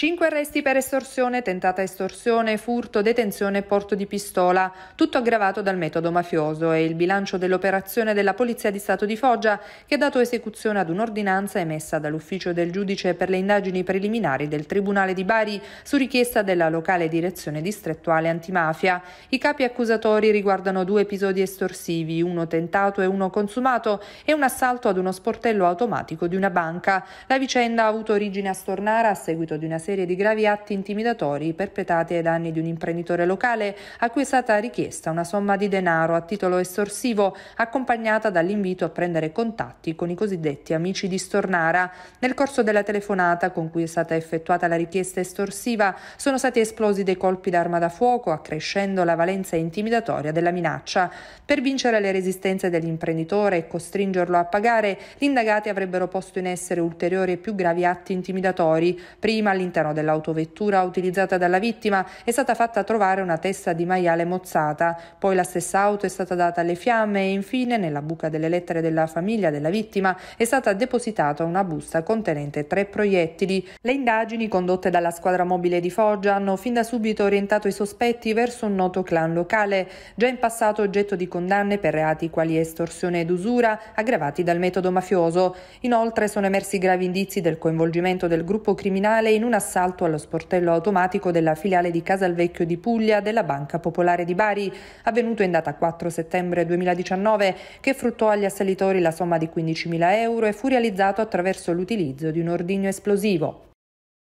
Cinque arresti per estorsione, tentata estorsione, furto, detenzione e porto di pistola, tutto aggravato dal metodo mafioso È il bilancio dell'operazione della Polizia di Stato di Foggia che ha dato esecuzione ad un'ordinanza emessa dall'ufficio del giudice per le indagini preliminari del Tribunale di Bari su richiesta della locale direzione distrettuale antimafia. I capi accusatori riguardano due episodi estorsivi, uno tentato e uno consumato e un assalto ad uno sportello automatico di una banca. La vicenda ha avuto origine a Stornara a seguito di una serie di gravi atti intimidatori perpetrati ai danni di un imprenditore locale a cui è stata richiesta una somma di denaro a titolo estorsivo accompagnata dall'invito a prendere contatti con i cosiddetti amici di Stornara. Nel corso della telefonata con cui è stata effettuata la richiesta estorsiva sono stati esplosi dei colpi d'arma da fuoco accrescendo la valenza intimidatoria della minaccia. Per vincere le resistenze dell'imprenditore e costringerlo a pagare, gli indagati avrebbero posto in essere ulteriori e più gravi atti intimidatori, prima all'interno All'interno dell'autovettura utilizzata dalla vittima è stata fatta trovare una testa di maiale mozzata, poi la stessa auto è stata data alle fiamme e infine nella buca delle lettere della famiglia della vittima è stata depositata una busta contenente tre proiettili. Le indagini condotte dalla squadra mobile di Foggia hanno fin da subito orientato i sospetti verso un noto clan locale, già in passato oggetto di condanne per reati quali estorsione ed usura, aggravati dal metodo mafioso. Inoltre sono emersi gravi indizi del coinvolgimento del gruppo criminale in una l'assalto allo sportello automatico della filiale di Casalvecchio di Puglia della Banca Popolare di Bari, avvenuto in data 4 settembre 2019, che fruttò agli assalitori la somma di 15.000 euro e fu realizzato attraverso l'utilizzo di un ordigno esplosivo.